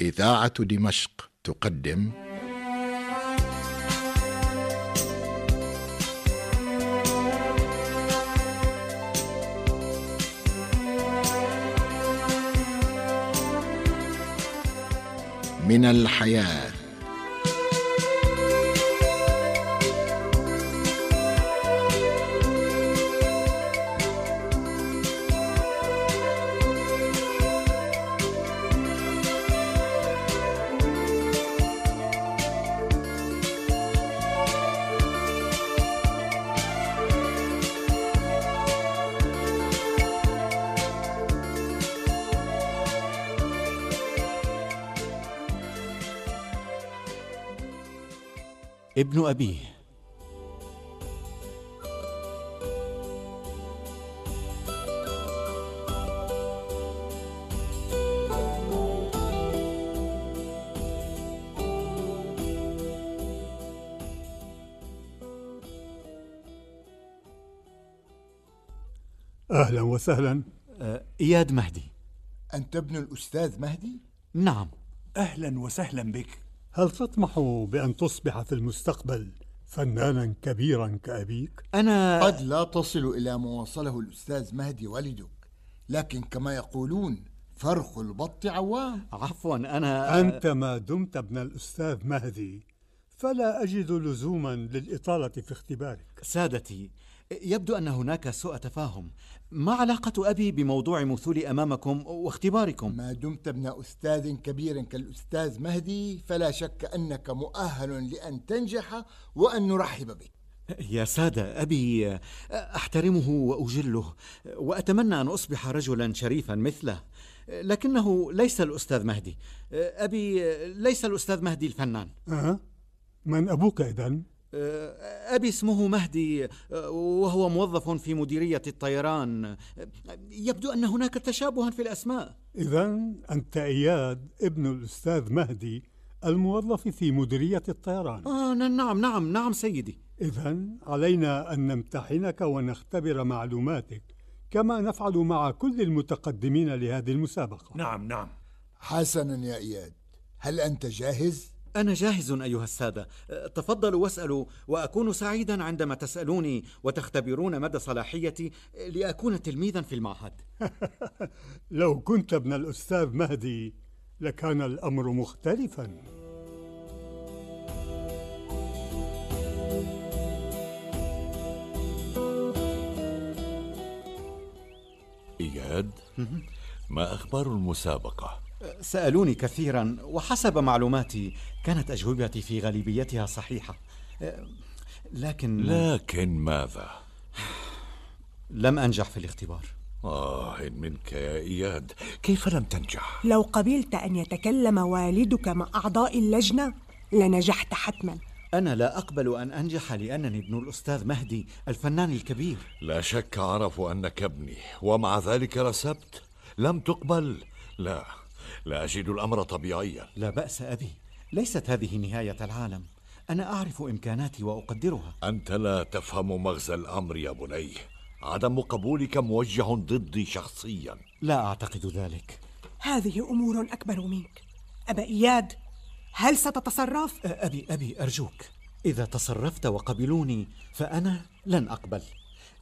إذاعة دمشق تقدم من الحياه ابن أبيه اهلا وسهلا آه، اياد مهدي انت ابن الاستاذ مهدي نعم اهلا وسهلا بك هل تطمح بأن تصبح في المستقبل فنانا كبيرا كأبيك؟ أنا قد لا تصل إلى ما وصله الأستاذ مهدي والدك لكن كما يقولون فرخ البط عوام عفوا أنا أنت ما دمت ابن الأستاذ مهدي فلا أجد لزوما للإطالة في اختبارك سادتي يبدو أن هناك سوء تفاهم ما علاقة أبي بموضوع مثولي أمامكم واختباركم؟ ما دمت ابن أستاذ كبير كالأستاذ مهدي فلا شك أنك مؤهل لأن تنجح وأن نرحب بك يا سادة أبي أحترمه وأجله وأتمنى أن أصبح رجلا شريفا مثله لكنه ليس الأستاذ مهدي أبي ليس الأستاذ مهدي الفنان أه؟ من أبوك إذن؟ أه، أبي اسمه مهدي أه، وهو موظف في مديرية الطيران أه، يبدو أن هناك تشابها في الأسماء إذا أنت إياد ابن الأستاذ مهدي الموظف في مديرية الطيران آه نعم نعم نعم سيدي إذا علينا أن نمتحنك ونختبر معلوماتك كما نفعل مع كل المتقدمين لهذه المسابقة نعم نعم حسنا يا إياد هل أنت جاهز؟ أنا جاهز أيها السادة، تفضلوا واسألوا وأكون سعيدا عندما تسألوني وتختبرون مدى صلاحيتي لأكون تلميذا في المعهد. لو كنت ابن الأستاذ مهدي لكان الأمر مختلفا. إياد، ما أخبار المسابقة؟ سألوني كثيرا وحسب معلوماتي كانت أجوبتي في غالبيتها صحيحة أه، لكن لكن ماذا؟ لم أنجح في الاختبار آه منك يا إياد كيف لم تنجح؟ لو قبلت أن يتكلم والدك مع أعضاء اللجنة لنجحت حتما أنا لا أقبل أن أنجح لأنني ابن الأستاذ مهدي الفنان الكبير لا شك عرفوا أنك ابني ومع ذلك رسبت لم تقبل لا لا أجد الأمر طبيعيا لا بأس أبي ليست هذه نهاية العالم أنا أعرف إمكاناتي وأقدرها أنت لا تفهم مغزى الأمر يا بني عدم قبولك موجه ضدي شخصيا لا أعتقد ذلك هذه أمور أكبر منك أبا إياد هل ستتصرف؟ أبي أبي أرجوك إذا تصرفت وقبلوني فأنا لن أقبل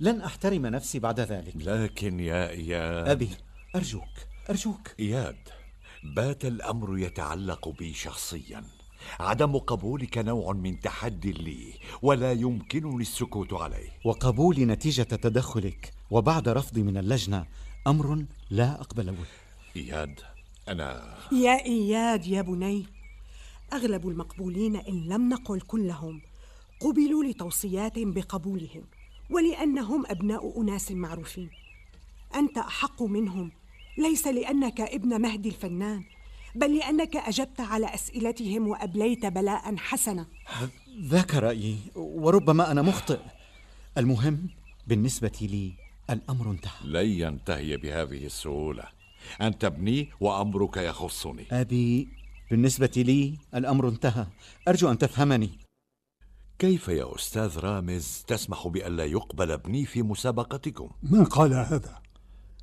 لن أحترم نفسي بعد ذلك لكن يا إياد أبي أرجوك أرجوك إياد بات الامر يتعلق بي شخصيا عدم قبولك نوع من تحدي لي ولا يمكنني السكوت عليه وقبول نتيجه تدخلك وبعد رفضي من اللجنه امر لا اقبله اياد انا يا اياد يا بني اغلب المقبولين ان لم نقل كلهم قبلوا لتوصيات بقبولهم ولانهم ابناء اناس معروفين انت احق منهم ليس لانك ابن مهدي الفنان بل لانك اجبت على اسئلتهم وابليت بلاء حسنا ذاك رايي وربما انا مخطئ المهم بالنسبه لي الامر انتهى لن ينتهي بهذه السهوله انت ابني وامرك يخصني ابي بالنسبه لي الامر انتهى ارجو ان تفهمني كيف يا استاذ رامز تسمح بان لا يقبل ابني في مسابقتكم من قال هذا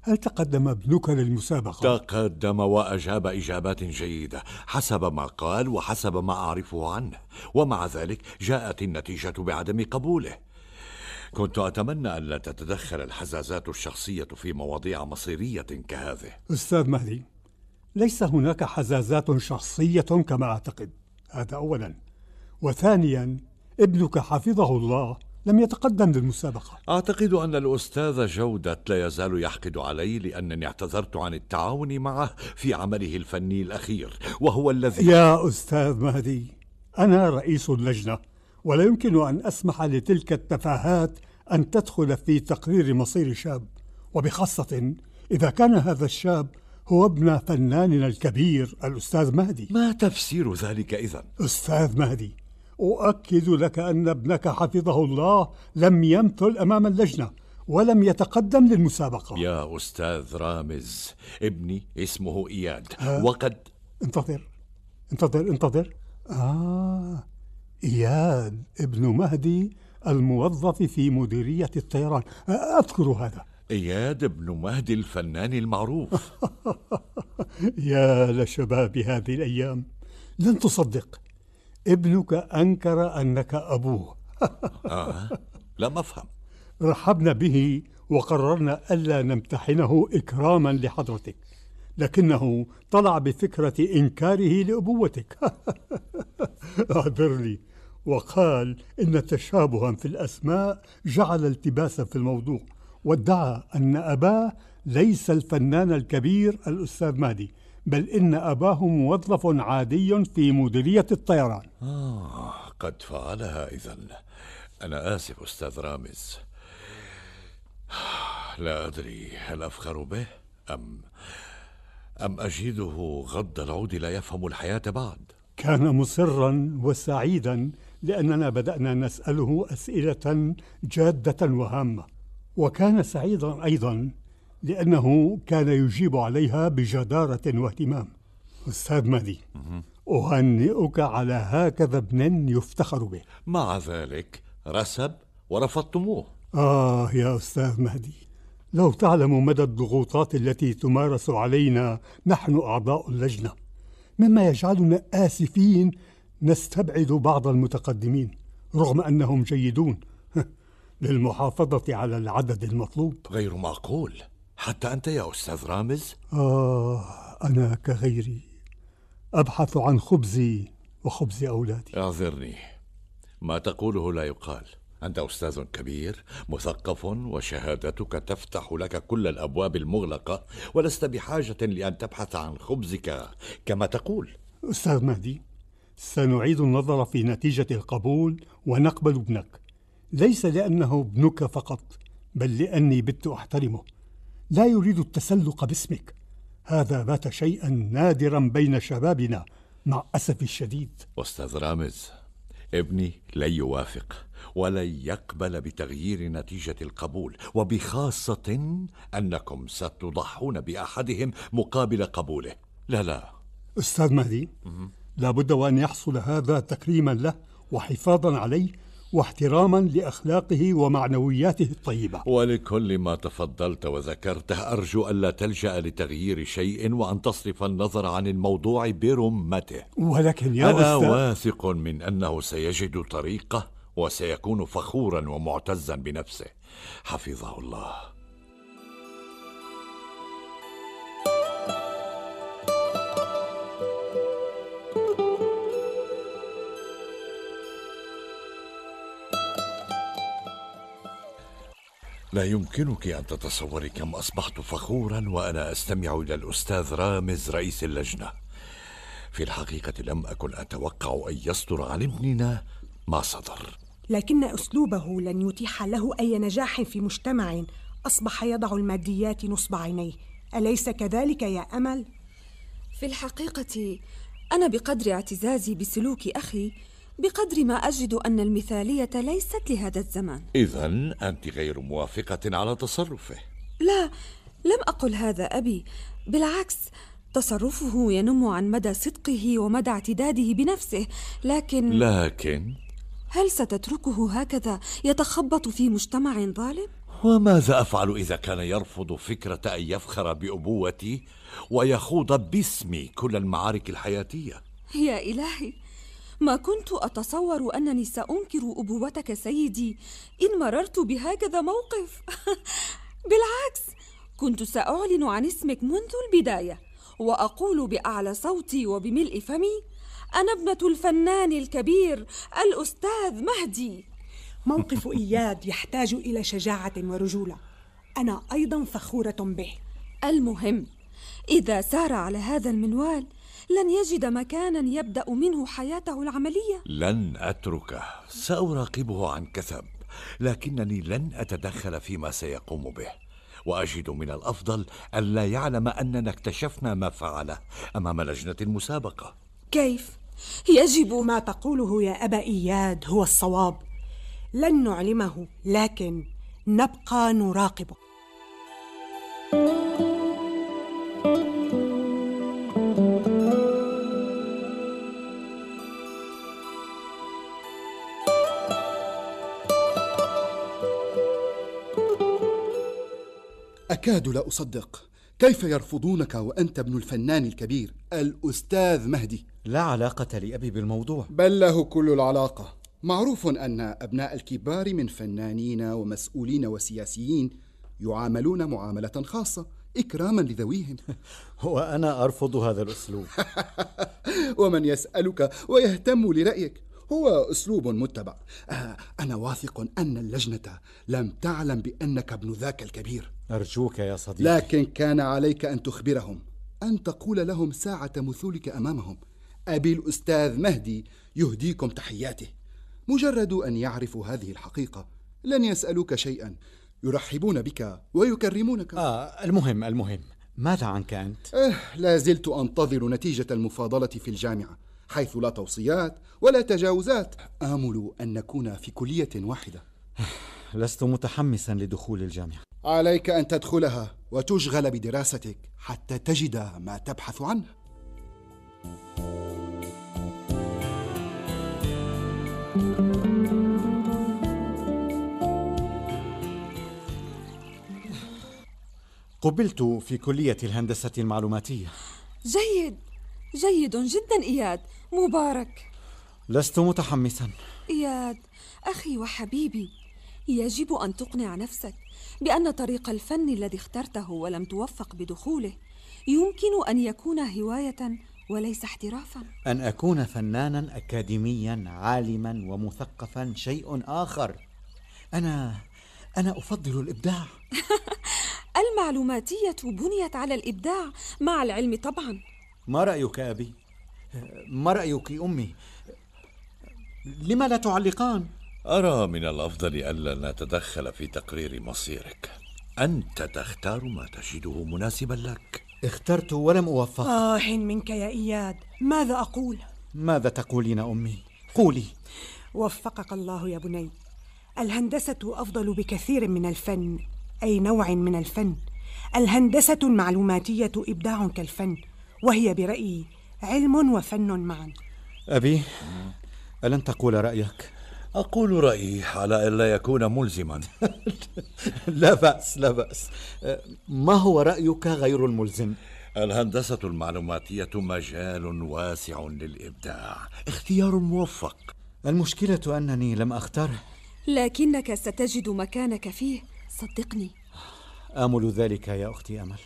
هل تقدم ابنك للمسابقة؟ تقدم وأجاب إجابات جيدة حسب ما قال وحسب ما أعرفه عنه ومع ذلك جاءت النتيجة بعدم قبوله كنت أتمنى أن لا تتدخل الحزازات الشخصية في مواضيع مصيرية كهذه أستاذ مهدي ليس هناك حزازات شخصية كما أعتقد هذا أولا وثانيا ابنك حفظه الله لم يتقدم للمسابقة أعتقد أن الأستاذ جودت لا يزال يحقد علي لأنني اعتذرت عن التعاون معه في عمله الفني الأخير وهو الذي يا أستاذ مهدي أنا رئيس اللجنة ولا يمكن أن أسمح لتلك التفاهات أن تدخل في تقرير مصير شاب وبخاصة إذا كان هذا الشاب هو ابن فناننا الكبير الأستاذ مهدي ما تفسير ذلك إذا؟ أستاذ مهدي أؤكد لك أن ابنك حفظه الله لم يمثل أمام اللجنة ولم يتقدم للمسابقة يا أستاذ رامز ابني اسمه إياد آه وقد انتظر انتظر انتظر آه إياد ابن مهدي الموظف في مديرية الطيران أذكر هذا إياد ابن مهدي الفنان المعروف يا لشباب هذه الأيام لن تصدق ابنك أنكر أنك أبوه آه. لم أفهم رحبنا به وقررنا ألا نمتحنه إكراما لحضرتك لكنه طلع بفكرة إنكاره لأبوتك اعذرني وقال إن تشابها في الأسماء جعل التباسا في الموضوع وادعى أن أباه ليس الفنان الكبير الأستاذ مهدي بل إن أباه موظف عادي في مديرية الطيران آه قد فعلها إذا أنا آسف أستاذ رامز لا أدري هل أفخر به أم أم أجده غض العود لا يفهم الحياة بعد كان مصرا وسعيدا لأننا بدأنا نسأله أسئلة جادة وهامة وكان سعيدا أيضا لأنه كان يجيب عليها بجدارة واهتمام أستاذ مهدي أهنئك على هكذا ابن يفتخر به مع ذلك رسب ورفضتموه آه يا أستاذ مهدي لو تعلم مدى الضغوطات التي تمارس علينا نحن أعضاء اللجنة مما يجعلنا آسفين نستبعد بعض المتقدمين رغم أنهم جيدون للمحافظة على العدد المطلوب غير معقول حتى أنت يا أستاذ رامز؟ آه أنا كغيري أبحث عن خبزي وخبز أولادي أعذرني ما تقوله لا يقال أنت أستاذ كبير مثقف وشهادتك تفتح لك كل الأبواب المغلقة ولست بحاجة لأن تبحث عن خبزك كما تقول أستاذ مهدي سنعيد النظر في نتيجة القبول ونقبل ابنك ليس لأنه ابنك فقط بل لأني بت أحترمه لا يريد التسلق باسمك هذا بات شيئا نادرا بين شبابنا مع أسف الشديد أستاذ رامز ابني لن يوافق ولن يقبل بتغيير نتيجة القبول وبخاصة أنكم ستضحون بأحدهم مقابل قبوله لا لا أستاذ مهدي لابد وأن يحصل هذا تكريما له وحفاظا عليه واحتراما لاخلاقه ومعنوياته الطيبه. ولكل ما تفضلت وذكرته ارجو الا تلجا لتغيير شيء وان تصرف النظر عن الموضوع برمته. ولكن يا انا أستاذ... واثق من انه سيجد طريقه وسيكون فخورا ومعتزا بنفسه. حفظه الله. لا يمكنك أن تتصوري كم أصبحت فخورا وأنا أستمع إلى الأستاذ رامز رئيس اللجنة في الحقيقة لم أكن أتوقع أن يصدر عن ابننا ما صدر لكن أسلوبه لن يتيح له أي نجاح في مجتمع أصبح يضع الماديات نصب عينيه أليس كذلك يا أمل؟ في الحقيقة أنا بقدر اعتزازي بسلوك أخي بقدر ما أجد أن المثالية ليست لهذا الزمان إذا أنت غير موافقة على تصرفه لا لم أقل هذا أبي بالعكس تصرفه ينم عن مدى صدقه ومدى اعتداده بنفسه لكن لكن هل ستتركه هكذا يتخبط في مجتمع ظالم وماذا افعل اذا كان يرفض فكره ان يفخر بابوتي ويخوض باسمي كل المعارك الحياتيه يا الهي ما كنت أتصور أنني سأنكر أبوتك سيدي إن مررت بهكذا موقف بالعكس كنت سأعلن عن اسمك منذ البداية وأقول بأعلى صوتي وبملء فمي أنا ابنة الفنان الكبير الأستاذ مهدي موقف إياد يحتاج إلى شجاعة ورجولة أنا أيضا فخورة به المهم إذا سار على هذا المنوال لن يجد مكانا يبدا منه حياته العمليه لن اتركه ساراقبه عن كثب لكنني لن اتدخل فيما سيقوم به واجد من الافضل الا يعلم اننا اكتشفنا ما فعله امام لجنه المسابقه كيف يجب ما تقوله يا ابا اياد هو الصواب لن نعلمه لكن نبقى نراقبه أكاد لا أصدق كيف يرفضونك وأنت ابن الفنان الكبير الأستاذ مهدي لا علاقة لأبي بالموضوع بل له كل العلاقة معروف أن أبناء الكبار من فنانين ومسؤولين وسياسيين يعاملون معاملة خاصة إكراما لذويهم وأنا أرفض هذا الأسلوب ومن يسألك ويهتم لرأيك هو أسلوب متبع آه، أنا واثق أن اللجنة لم تعلم بأنك ابن ذاك الكبير أرجوك يا صديقي لكن كان عليك أن تخبرهم أن تقول لهم ساعة مثولك أمامهم أبي الأستاذ مهدي يهديكم تحياته مجرد أن يعرفوا هذه الحقيقة لن يسألوك شيئا يرحبون بك ويكرمونك آه المهم المهم ماذا عنك أنت؟ آه لا زلت أنتظر نتيجة المفاضلة في الجامعة حيث لا توصيات ولا تجاوزات آمل أن نكون في كلية واحدة آه، لست متحمسا لدخول الجامعة عليك أن تدخلها وتشغل بدراستك حتى تجد ما تبحث عنه قبلت في كلية الهندسة المعلوماتية جيد جيد جدا إياد مبارك لست متحمسا إياد أخي وحبيبي يجب أن تقنع نفسك بأن طريق الفن الذي اخترته ولم توفق بدخوله يمكن أن يكون هواية وليس احترافا أن أكون فنانا أكاديميا عالما ومثقفا شيء آخر أنا أنا أفضل الإبداع المعلوماتية بنيت على الإبداع مع العلم طبعا ما رأيك أبي؟ ما رأيك أمي؟ لما لا تعلقان؟ أرى من الأفضل ألا نتدخل في تقرير مصيرك أنت تختار ما تجده مناسبا لك اخترت ولم أوفق آه منك يا إياد ماذا أقول؟ ماذا تقولين أمي؟ قولي وفقك الله يا بني الهندسة أفضل بكثير من الفن أي نوع من الفن الهندسة المعلوماتية إبداع كالفن وهي برأيي علم وفن معا أبي ألن تقول رأيك؟ أقول رأيي على ألا يكون ملزما لا بأس لا بأس ما هو رأيك غير الملزم؟ الهندسة المعلوماتية مجال واسع للإبداع اختيار موفق المشكلة أنني لم أختاره لكنك ستجد مكانك فيه صدقني آمل ذلك يا أختي أمل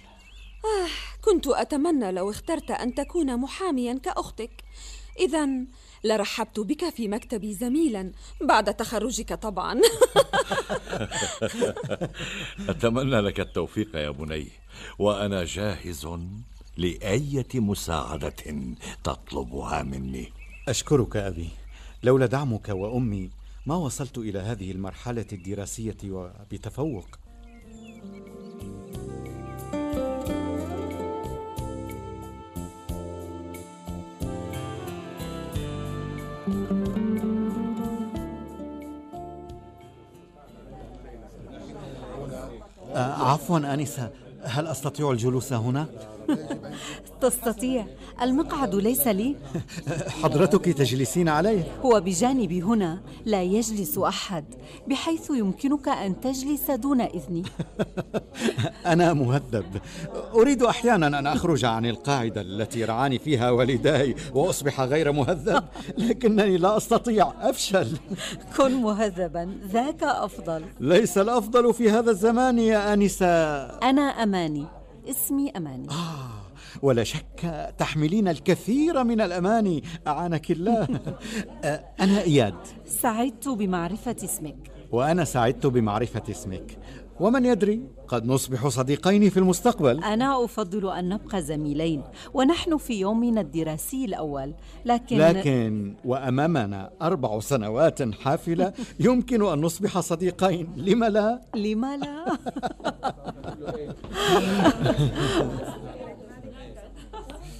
آه كنت أتمنى لو اخترت أن تكون محاميا كأختك إذا لرحبت بك في مكتبي زميلا بعد تخرجك طبعا أتمنى لك التوفيق يا بني وأنا جاهز لأية مساعدة تطلبها مني أشكرك أبي لولا دعمك وأمي ما وصلت إلى هذه المرحلة الدراسية وبتفوق عفوا آنسة هل أستطيع الجلوس هنا؟ تستطيع المقعد ليس لي حضرتك تجلسين عليه وبجانبي هنا لا يجلس أحد بحيث يمكنك أن تجلس دون إذني أنا مهذب أريد أحيانا أن أخرج عن القاعدة التي رعاني فيها والداي وأصبح غير مهذب لكنني لا أستطيع أفشل كن مهذبا ذاك أفضل ليس الأفضل في هذا الزمان يا آنسة أنا أماني اسمي أماني آه ولا شك تحملين الكثير من الأماني أعانك الله أنا إياد سعدت بمعرفة اسمك وأنا سعدت بمعرفة اسمك ومن يدري قد نصبح صديقين في المستقبل أنا أفضل أن نبقى زميلين ونحن في يومنا الدراسي الأول لكن لكن وأمامنا أربع سنوات حافلة يمكن أن نصبح صديقين لم لا؟ لم لا؟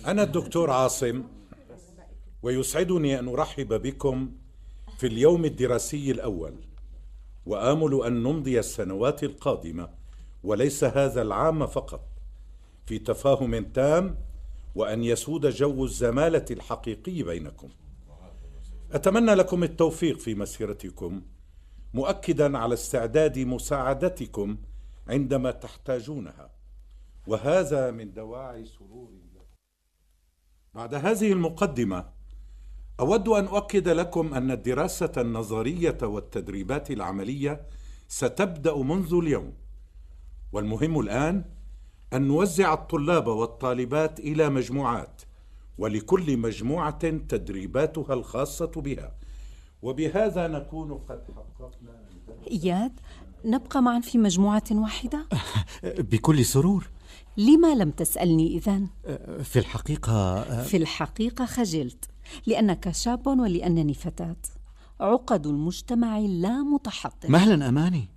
أنا الدكتور عاصم ويسعدني أن أرحب بكم في اليوم الدراسي الأول وآمل أن نمضي السنوات القادمة وليس هذا العام فقط في تفاهم تام وأن يسود جو الزمالة الحقيقي بينكم أتمنى لكم التوفيق في مسيرتكم مؤكدا على استعداد مساعدتكم عندما تحتاجونها وهذا من دواعي سروري بعد هذه المقدمه اود ان اؤكد لكم ان الدراسه النظريه والتدريبات العمليه ستبدا منذ اليوم والمهم الان ان نوزع الطلاب والطالبات الى مجموعات ولكل مجموعه تدريباتها الخاصه بها وبهذا نكون قد حققنا اياد نبقى معا في مجموعه واحده بكل سرور لما لم تسالني اذن أه، في الحقيقه أه، في الحقيقه خجلت لأنك شاب ولأنني فتاة عقد المجتمع لا متحطم مهلا اماني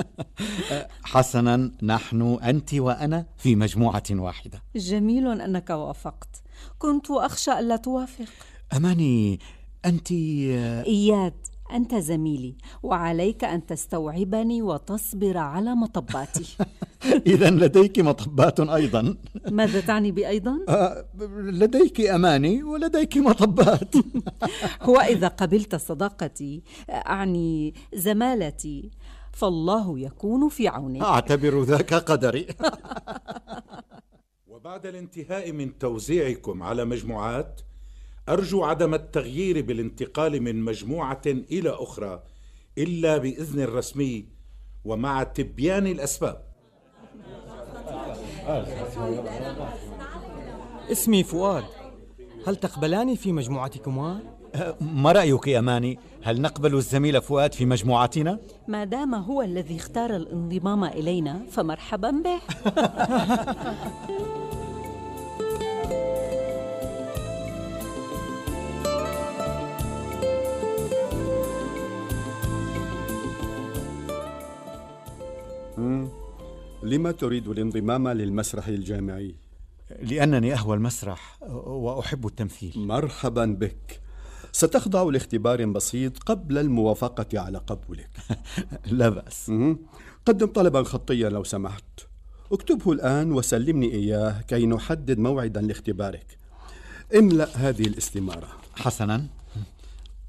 حسنا نحن انت وانا في مجموعه واحده جميل انك وافقت كنت اخشى الا توافق اماني انت آه، اياد انت زميلي وعليك ان تستوعبني وتصبر على مطباتي اذا لديك مطبات ايضا ماذا تعني بايضا آه، لديك اماني ولديك مطبات هو اذا قبلت صداقتي اعني زمالتي فالله يكون في عونك اعتبر ذاك قدري وبعد الانتهاء من توزيعكم على مجموعات أرجو عدم التغيير بالانتقال من مجموعة إلى أخرى إلا بإذن الرسمي ومع تبيان الأسباب اسمي فؤاد هل تقبلاني في مجموعتكما؟ أه، ما رأيك أماني؟ هل نقبل الزميل فؤاد في مجموعتنا؟ ما دام هو الذي اختار الانضمام إلينا فمرحبا به لما تريد الانضمام للمسرح الجامعي؟ لأنني أهوى المسرح وأحب التمثيل مرحبا بك ستخضع لاختبار بسيط قبل الموافقة على قبولك لا بأس قدم طلبا خطيا لو سمحت اكتبه الآن وسلمني إياه كي نحدد موعدا لاختبارك املأ هذه الاستمارة حسنا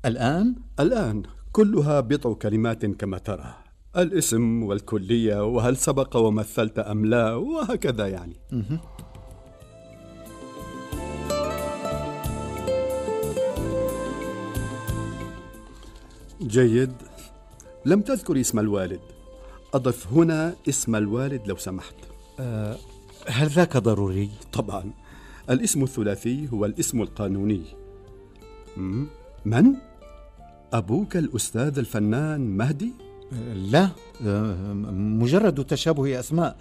الآن؟ الآن كلها بضع كلمات كما ترى الاسم والكلية وهل سبق ومثلت أم لا وهكذا يعني جيد لم تذكر اسم الوالد أضف هنا اسم الوالد لو سمحت أه هل ذاك ضروري؟ طبعا الاسم الثلاثي هو الاسم القانوني من؟ أبوك الأستاذ الفنان مهدي؟ لا آه، مجرد تشابه أسماء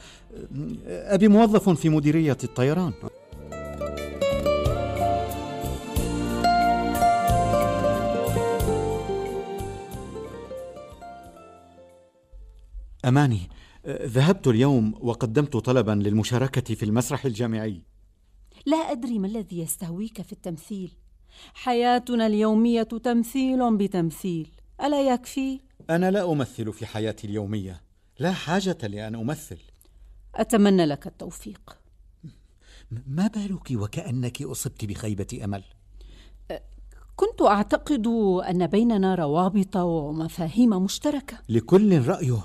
أبي موظف في مديرية الطيران أماني ذهبت اليوم وقدمت طلبا للمشاركة في المسرح الجامعي لا أدري ما الذي يستهويك في التمثيل حياتنا اليومية تمثيل بتمثيل ألا يكفي؟ أنا لا أمثل في حياتي اليومية، لا حاجة لأن أمثل. أتمنى لك التوفيق. ما بالك وكأنك أصبت بخيبة أمل؟ كنت أعتقد أن بيننا روابط ومفاهيم مشتركة. لكل رأيه.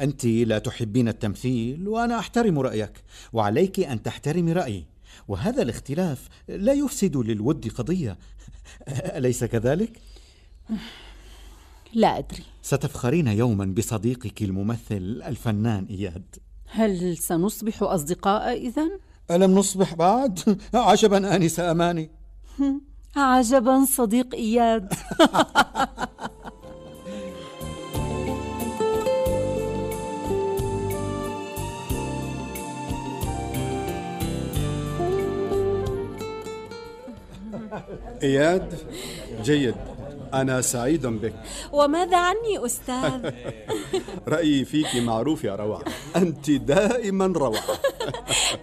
أنت لا تحبين التمثيل وأنا أحترم رأيك، وعليك أن تحترمي رأيي. وهذا الاختلاف لا يفسد للود قضية، أليس كذلك؟ أه، لا أدري ستفخرين يوما بصديقك الممثل الفنان إياد هل سنصبح أصدقاء إذا؟ ألم نصبح بعد؟ عجبا آنسة أماني عجبا صديق إياد إياد جيد أنا سعيد بك وماذا عني أستاذ؟ رأيي فيك معروف يا روعة أنت دائما روعة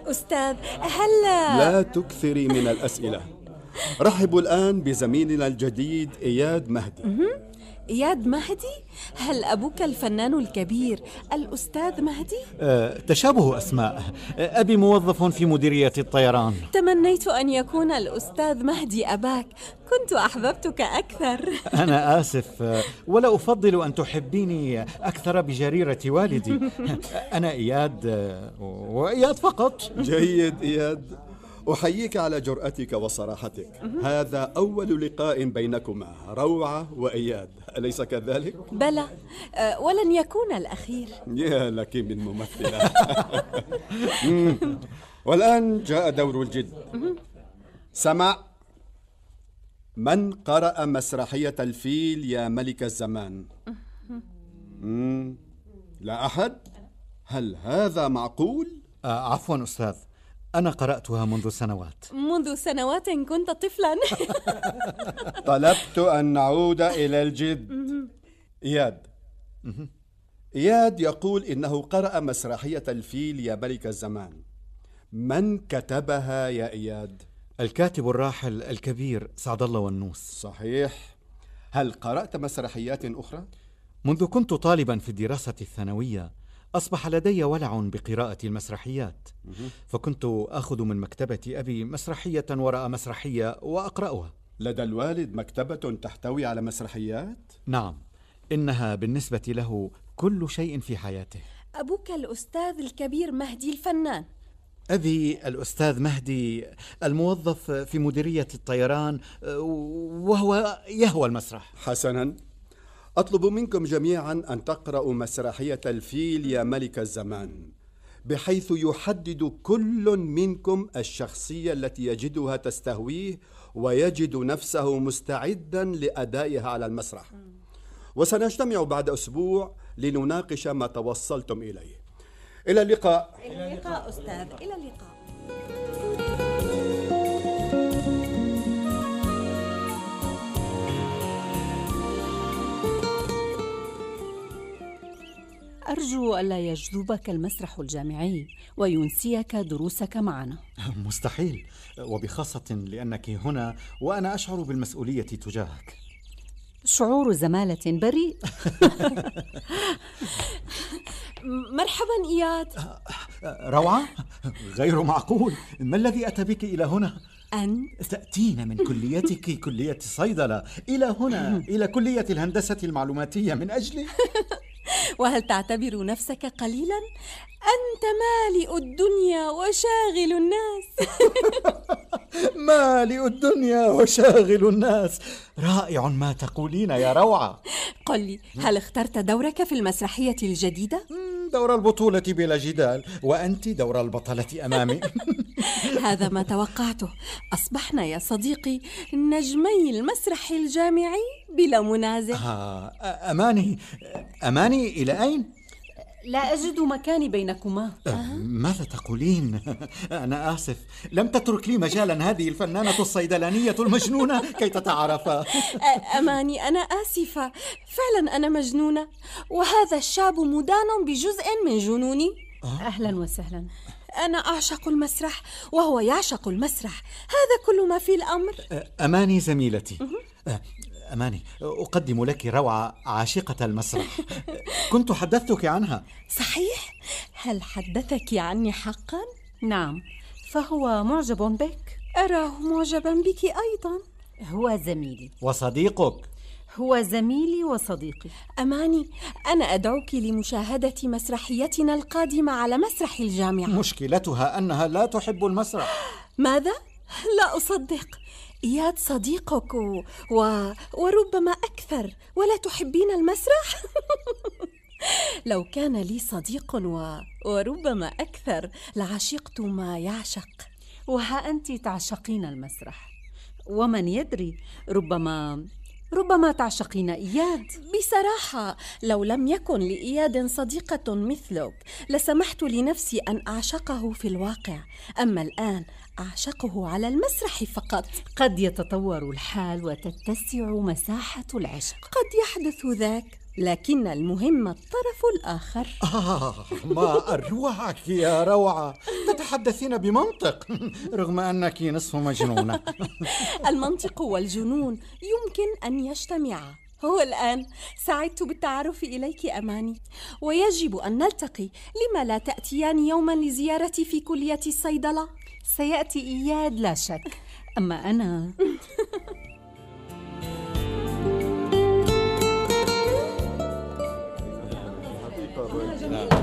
أستاذ هل لا تكثري من الأسئلة رحبوا الآن بزميلنا الجديد إياد مهدي إياد مهدي؟ هل أبوك الفنان الكبير الأستاذ مهدي؟ أه تشابه أسماء أه، أبي موظف في مديرية الطيران تمنيت أن يكون الأستاذ مهدي أباك كنت أحببتك أكثر أنا آسف أه، ولا أفضل أن تحبيني أكثر بجريرة والدي أنا إياد أه، وإياد فقط جيد إياد أحييك على جرأتك وصراحتك هذا أول لقاء بينكما روعة وإياد أليس كذلك؟ بلى أه ولن يكون الأخير يا لك من ممثلة والآن جاء دور الجد سمع من قرأ مسرحية الفيل يا ملك الزمان؟ لا أحد؟ هل هذا معقول؟ آه عفوا أستاذ أنا قرأتها منذ سنوات منذ سنوات كنت طفلا طلبت أن نعود إلى الجد إياد إياد يقول إنه قرأ مسرحية الفيل يا ملك الزمان من كتبها يا إياد؟ الكاتب الراحل الكبير سعد الله والنوس صحيح هل قرأت مسرحيات أخرى؟ منذ كنت طالبا في الدراسة الثانوية أصبح لدي ولع بقراءة المسرحيات فكنت أخذ من مكتبة أبي مسرحية وراء مسرحية وأقرأها لدى الوالد مكتبة تحتوي على مسرحيات؟ نعم إنها بالنسبة له كل شيء في حياته أبوك الأستاذ الكبير مهدي الفنان أبي الأستاذ مهدي الموظف في مديرية الطيران آه، وهو يهوى المسرح حسناً أطلب منكم جميعا أن تقرأوا مسرحية الفيل يا ملك الزمان بحيث يحدد كل منكم الشخصية التي يجدها تستهويه ويجد نفسه مستعدا لأدائها على المسرح وسنجتمع بعد أسبوع لنناقش ما توصلتم إليه إلى اللقاء إلى اللقاء أستاذ إلى اللقاء أرجو ألا يجذبك المسرح الجامعي وينسيك دروسك معنا مستحيل وبخاصة لأنك هنا وأنا أشعر بالمسؤولية تجاهك شعور زمالة بريء مرحبا إياد روعة غير معقول ما الذي أتى بك إلى هنا؟ أن تأتين من كليتك كلية الصيدلة إلى هنا إلى كلية الهندسة المعلوماتية من أجلي وهل تعتبر نفسك قليلا انت مالئ الدنيا وشاغل الناس مالئ الدنيا وشاغل الناس رائع ما تقولين يا روعه قل لي هل اخترت دورك في المسرحيه الجديده دور البطوله بلا جدال وانت دور البطله امامي هذا ما توقعته اصبحنا يا صديقي نجمي المسرح الجامعي بلا منازع آه أماني أماني إلى أين؟ لا أجد مكاني بينكما أه. ماذا تقولين؟ أنا آسف لم تترك لي مجالا هذه الفنانة الصيدلانية المجنونة كي تتعرفا أماني أنا آسفة فعلا أنا مجنونة وهذا الشاب مدان بجزء من جنوني آه. أهلا وسهلا أنا أعشق المسرح وهو يعشق المسرح هذا كل ما في الأمر أماني زميلتي أماني أقدم لك روعة عاشقة المسرح كنت حدثتك عنها صحيح؟ هل حدثك عني حقا؟ نعم فهو معجب بك أراه معجبا بك أيضا هو زميلي وصديقك هو زميلي وصديقي أماني أنا أدعوك لمشاهدة مسرحيتنا القادمة على مسرح الجامعة مشكلتها أنها لا تحب المسرح ماذا؟ لا أصدق إياد صديقك و... وربما أكثر ولا تحبين المسرح؟ لو كان لي صديق و... وربما أكثر لعشقت ما يعشق وها أنت تعشقين المسرح ومن يدري ربما ربما تعشقين إياد بصراحة لو لم يكن لإياد صديقة مثلك لسمحت لنفسي أن أعشقه في الواقع أما الآن أعشقه على المسرح فقط قد يتطور الحال وتتسع مساحة العشق قد يحدث ذاك لكن المهم الطرف الآخر آه ما أروعك يا روعة تتحدثين بمنطق رغم أنك نصف مجنونة المنطق والجنون يمكن أن يجتمعا هو الآن سعدت بالتعرف إليك أماني ويجب أن نلتقي لما لا تأتيان يوما لزيارتي في كلية الصيدلة سيأتي إياد لا شك أما أنا نعم.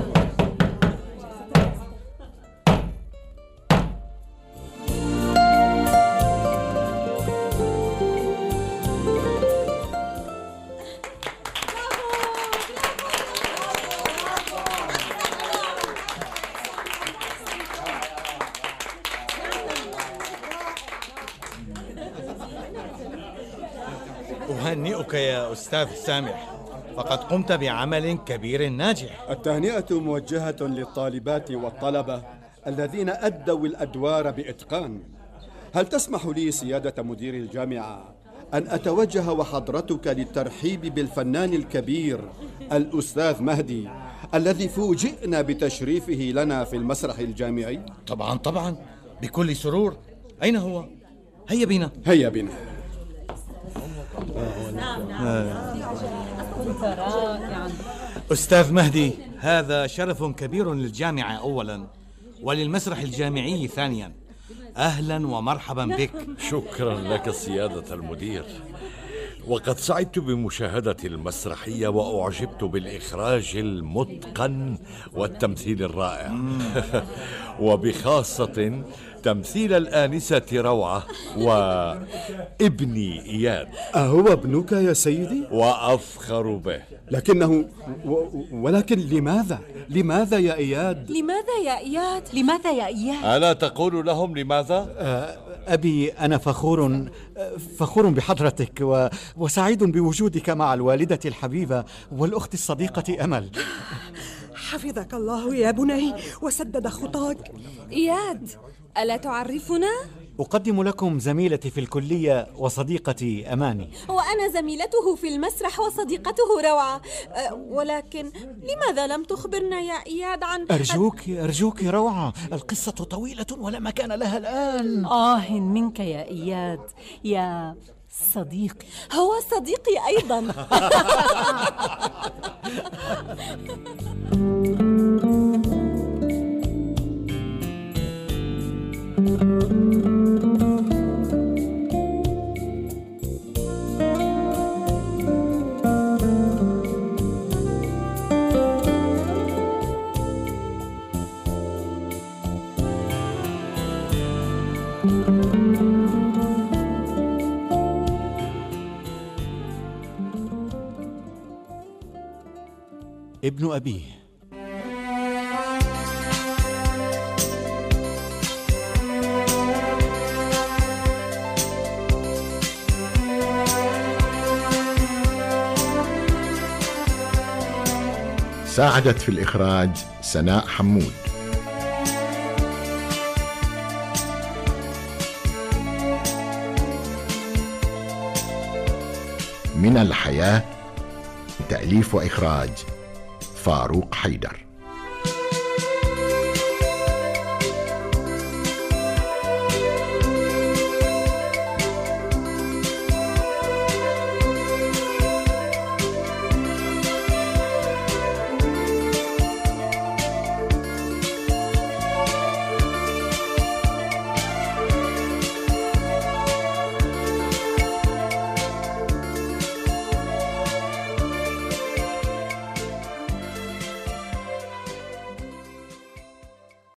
أستاذ سامح فقد قمت بعمل كبير ناجح التهنئة موجهة للطالبات والطلبة الذين أدوا الأدوار بإتقان هل تسمح لي سيادة مدير الجامعة أن أتوجه وحضرتك للترحيب بالفنان الكبير الأستاذ مهدي الذي فوجئنا بتشريفه لنا في المسرح الجامعي طبعا طبعا بكل سرور أين هو؟ هيا بنا هيا بنا آه. أستاذ مهدي هذا شرف كبير للجامعة أولا وللمسرح الجامعي ثانيا أهلا ومرحبا بك شكرا لك سيادة المدير وقد سعدت بمشاهدة المسرحية وأعجبت بالإخراج المتقن والتمثيل الرائع وبخاصة تمثيل الآنسة روعة وابني إياد أهو ابنك يا سيدي؟ وأفخر به لكنه ولكن لماذا؟ لماذا يا إياد؟ لماذا يا إياد؟ لماذا يا إياد؟ ألا تقول لهم لماذا؟ آه، أبي أنا فخور آه، فخور بحضرتك و... وسعيد بوجودك مع الوالدة الحبيبة والأخت الصديقة أمل حفظك الله يا بني وسدد خطاك إياد ألا تعرفنا؟ أقدم لكم زميلتي في الكلية وصديقتي أماني وأنا زميلته في المسرح وصديقته روعة أه ولكن لماذا لم تخبرنا يا إياد عن أه، أرجوك أرجوك روعة القصة طويلة ولا مكان لها الآن آه منك يا إياد يا صديقي هو صديقي أيضا ابن أبيه ساعدت في الإخراج سناء حمود من الحياة تأليف وإخراج فاروق حيدر